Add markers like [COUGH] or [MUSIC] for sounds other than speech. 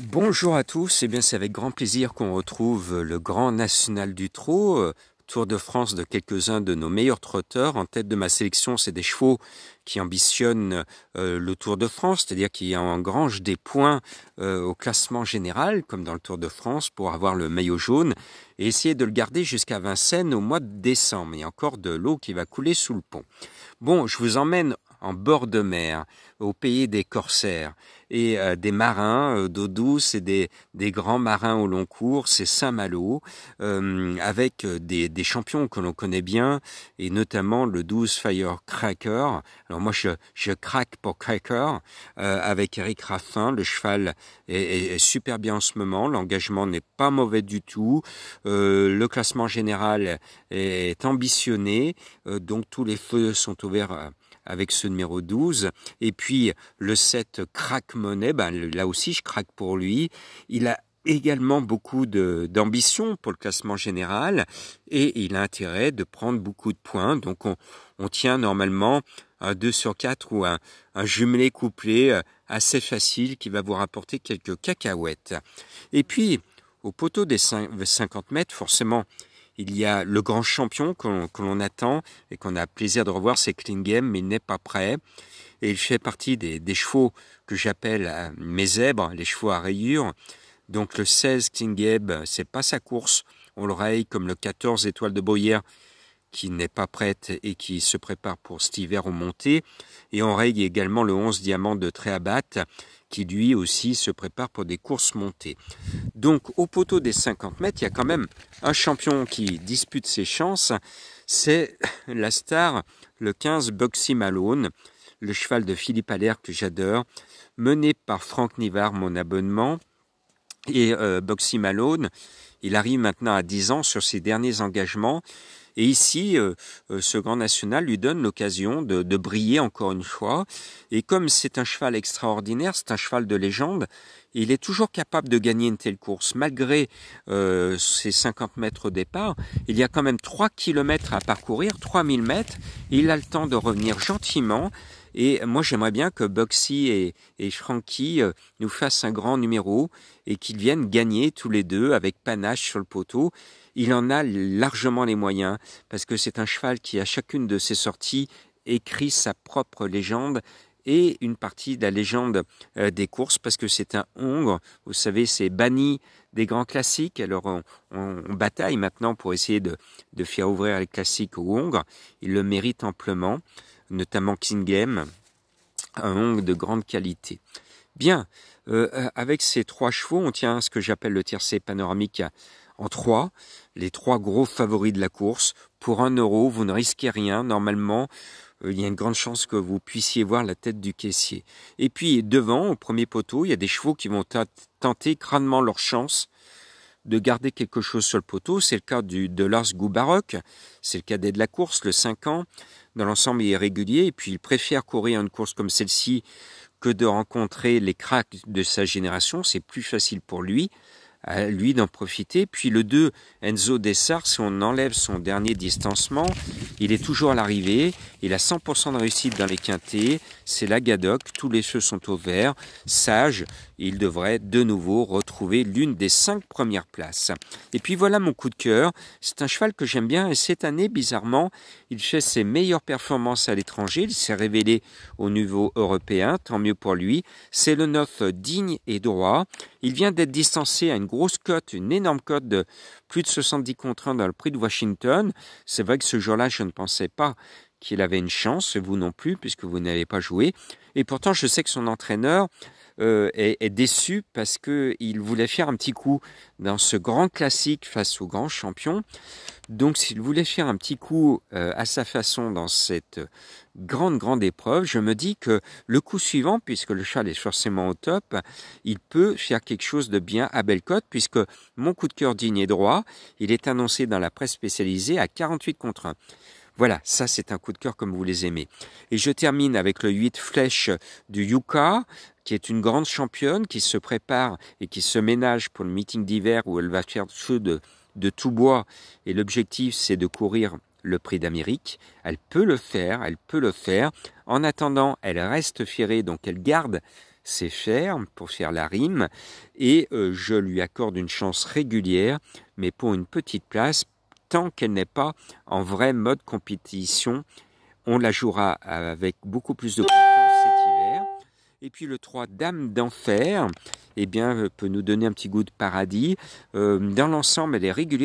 Bonjour à tous, et eh bien c'est avec grand plaisir qu'on retrouve le Grand National du Trot, euh, Tour de France de quelques-uns de nos meilleurs trotteurs. En tête de ma sélection, c'est des chevaux qui ambitionnent euh, le Tour de France, c'est-à-dire qui engrangent des points euh, au classement général, comme dans le Tour de France, pour avoir le maillot jaune et essayer de le garder jusqu'à Vincennes au mois de décembre. Il y a encore de l'eau qui va couler sous le pont. Bon, je vous emmène en bord de mer, au pays des corsaires et euh, des marins euh, d'eau douce et des, des, grands marins au long cours, c'est Saint-Malo, euh, avec des, des, champions que l'on connaît bien, et notamment le 12 Cracker Alors moi, je, je craque pour Cracker, avec Eric Raffin, le cheval est, est super bien en ce moment, l'engagement n'est pas mauvais du tout, le classement général est ambitionné, donc tous les feux sont ouverts avec ce numéro 12. Et puis le 7 craque monnaie, ben, là aussi je craque pour lui. Il a également beaucoup d'ambition pour le classement général et il a intérêt de prendre beaucoup de points. Donc on, tient normalement un 2 sur 4 ou un, un, jumelé couplé euh, assez facile qui va vous rapporter quelques cacahuètes. Et puis au poteau des 50 mètres, forcément, il y a le grand champion que, l'on attend et qu'on a plaisir de revoir, c'est Klingem, mais il n'est pas prêt. Et il fait partie des, chevaux que j'appelle euh, mes zèbres, les chevaux à rayures. Donc le 16 Klingem, c'est pas sa course. On le raye comme le 14 Étoile de Boyer, qui n'est pas prête et qui se prépare pour cet hiver aux Et on raye également le 11 Diamant de Tréabat, qui lui aussi se prépare pour des courses montées. Donc au poteau des 50 mètres, il y a quand même un champion qui dispute ses chances, c'est [LAUGHS] la star, le 15 Boxy Malone, le cheval de Philippe Allaire que j'adore, mené par Franck Nivard, mon abonnement. Et euh, Boxy Malone, il arrive maintenant à 10 ans sur ses derniers engagements. Et ici, euh, euh, ce Grand National lui donne l'occasion de, briller encore une fois. Et comme c'est un cheval extraordinaire, c'est un cheval de légende, il est toujours capable de gagner une telle course. Malgré euh, ses 50 mètres au départ, il y a quand même 3 km à parcourir, 3000 mètres. Il a le temps de revenir gentiment. Et moi, j'aimerais bien que Boxy et, et Frankie euh, nous fassent un grand numéro et qu'ils viennent gagner tous les deux avec panache sur le poteau. Il en a largement les moyens parce que c'est un cheval qui, à chacune de ses sorties, écrit sa propre légende et une partie de la légende euh, des courses parce que c'est un Hongre. Vous savez, c'est banni des grands classiques. Alors on, bataille maintenant pour essayer de, de, faire ouvrir les classiques aux Hongres. Il le mérite amplement notamment King Game, un ongle de grande qualité. Bien, euh, euh, avec ces trois chevaux, on tient ce que j'appelle le tiercé panoramique en trois, les trois gros favoris de la course. Pour un euro, vous ne risquez rien. Normalement, euh, il y a une grande chance que vous puissiez voir la tête du caissier. Et puis devant, au premier poteau, il y a des chevaux qui vont tenter crânement leur chance de garder quelque chose sur le poteau. C'est le cas de Lars Goubarok, c'est le cadet de la course, le 5 ans. Dans l'ensemble, il est régulier et puis il préfère courir une course comme celle-ci que de rencontrer les cracks de sa génération. C'est plus facile pour lui, lui d'en profiter. Puis le 2, Enzo Dessart, si on enlève son dernier distancement, il est toujours à l'arrivée. Il a 100% de réussite dans les quintés. C'est la Gadoc. Tous les feux sont au vert. Sage, il devrait de nouveau retrouver l'une des cinq premières places. Et puis voilà mon coup de cœur. C'est un cheval que j'aime bien et cette année, bizarrement, il fait ses meilleures performances à l'étranger. Il s'est révélé au niveau européen. Tant mieux pour lui. C'est le 9 digne et droit. Il vient d'être distancé à une grosse cote, une énorme cote de plus de 70 contre 1 dans le prix de Washington. C'est vrai que ce jour-là, je ne pensais pas qu'il avait une chance, vous non plus, puisque vous n'avez pas joué. Et pourtant, je sais que son entraîneur euh, est, déçu parce qu'il voulait faire un petit coup dans ce grand classique face au grand champion. Donc, s'il voulait faire un petit coup euh, à sa façon dans cette grande, grande épreuve, je me dis que le coup suivant, puisque le châle est forcément au top, il peut faire quelque chose de bien à Bellecote, puisque mon coup de cœur digne et droit, il est annoncé dans la presse spécialisée à 48 contre 1. Voilà, ça c'est un coup de cœur comme vous les aimez. Et je termine avec le 8 flèches du Yuka, qui est une grande championne qui se prépare et qui se ménage pour le meeting d'hiver où elle va faire ceux de, de tout bois. Et l'objectif c'est de courir le prix d'Amérique. Elle peut le faire, elle peut le faire. En attendant, elle reste ferrée, donc elle garde ses fers pour faire la rime. Et euh, je lui accorde une chance régulière, mais pour une petite place, tant qu'elle n'est pas en vrai mode compétition, on la jouera avec beaucoup plus de confiance cet hiver. Et puis le 3, dames d'Enfer, eh bien, euh, peut nous donner un petit goût de paradis. Euh, dans l'ensemble, elle est régulière.